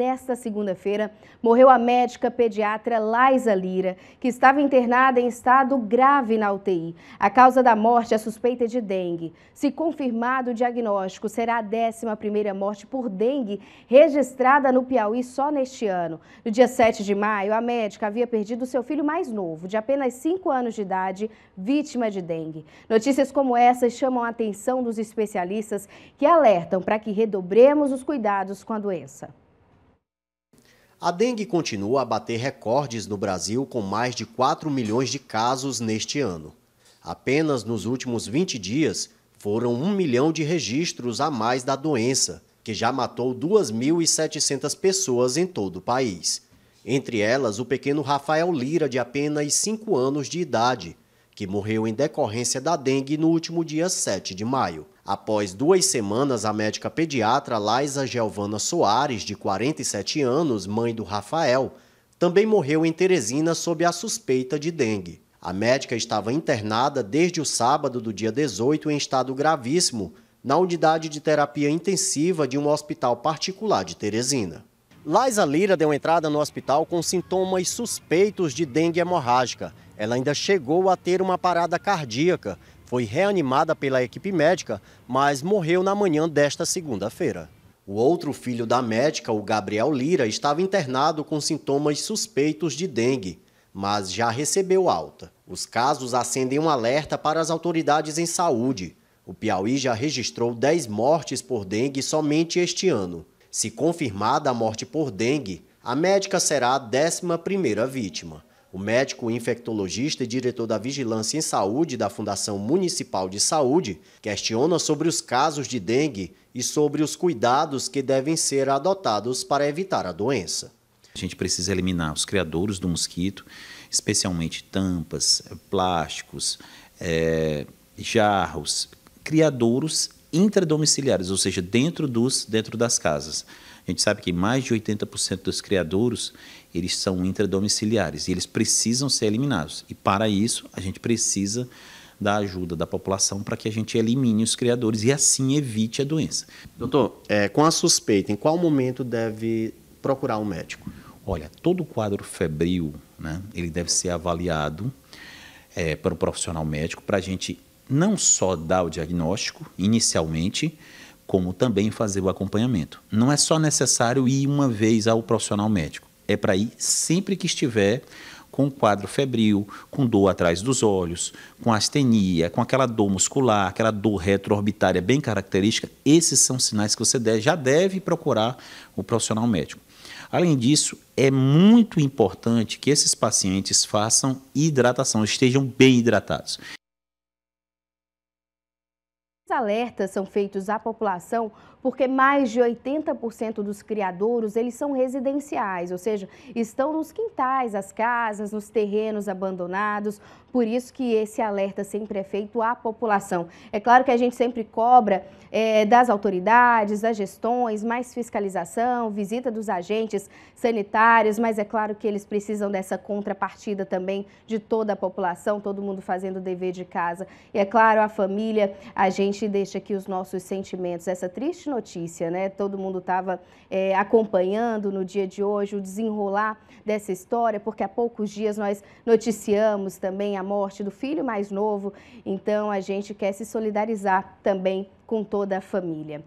nesta segunda-feira, morreu a médica pediatra Laisa Lira, que estava internada em estado grave na UTI. A causa da morte é suspeita de dengue. Se confirmado o diagnóstico, será a 11ª morte por dengue registrada no Piauí só neste ano. No dia 7 de maio, a médica havia perdido seu filho mais novo, de apenas 5 anos de idade, vítima de dengue. Notícias como essas chamam a atenção dos especialistas que alertam para que redobremos os cuidados com a doença. A dengue continua a bater recordes no Brasil, com mais de 4 milhões de casos neste ano. Apenas nos últimos 20 dias, foram 1 milhão de registros a mais da doença, que já matou 2.700 pessoas em todo o país. Entre elas, o pequeno Rafael Lira, de apenas 5 anos de idade, que morreu em decorrência da dengue no último dia 7 de maio. Após duas semanas, a médica pediatra Laisa Gelvana Soares, de 47 anos, mãe do Rafael, também morreu em Teresina sob a suspeita de dengue. A médica estava internada desde o sábado do dia 18 em estado gravíssimo na unidade de terapia intensiva de um hospital particular de Teresina. Laisa Lira deu entrada no hospital com sintomas suspeitos de dengue hemorrágica ela ainda chegou a ter uma parada cardíaca, foi reanimada pela equipe médica, mas morreu na manhã desta segunda-feira. O outro filho da médica, o Gabriel Lira, estava internado com sintomas suspeitos de dengue, mas já recebeu alta. Os casos acendem um alerta para as autoridades em saúde. O Piauí já registrou 10 mortes por dengue somente este ano. Se confirmada a morte por dengue, a médica será a 11ª vítima. O médico infectologista e diretor da Vigilância em Saúde da Fundação Municipal de Saúde questiona sobre os casos de dengue e sobre os cuidados que devem ser adotados para evitar a doença. A gente precisa eliminar os criadores do mosquito, especialmente tampas, plásticos, é, jarros, criadouros intradomiciliares, ou seja, dentro, dos, dentro das casas. A gente sabe que mais de 80% dos criadouros eles são intradomiciliares e eles precisam ser eliminados. E para isso, a gente precisa da ajuda da população para que a gente elimine os criadores e assim evite a doença. Doutor, é, com a suspeita, em qual momento deve procurar um médico? Olha, todo quadro febril, né, ele deve ser avaliado é, por profissional médico para a gente não só dar o diagnóstico inicialmente, como também fazer o acompanhamento. Não é só necessário ir uma vez ao profissional médico, é para ir sempre que estiver com quadro febril, com dor atrás dos olhos, com astenia, com aquela dor muscular, aquela dor retroorbitária bem característica, esses são sinais que você deve, já deve procurar o profissional médico. Além disso, é muito importante que esses pacientes façam hidratação, estejam bem hidratados alertas são feitos à população porque mais de 80% dos criadouros eles são residenciais, ou seja, estão nos quintais, as casas, nos terrenos abandonados. Por isso que esse alerta sempre é feito à população. É claro que a gente sempre cobra é, das autoridades, das gestões, mais fiscalização, visita dos agentes sanitários, mas é claro que eles precisam dessa contrapartida também de toda a população, todo mundo fazendo o dever de casa. E é claro, a família, a gente gente deixa aqui os nossos sentimentos, essa triste notícia, né? Todo mundo estava é, acompanhando no dia de hoje o desenrolar dessa história, porque há poucos dias nós noticiamos também a morte do filho mais novo, então a gente quer se solidarizar também com toda a família.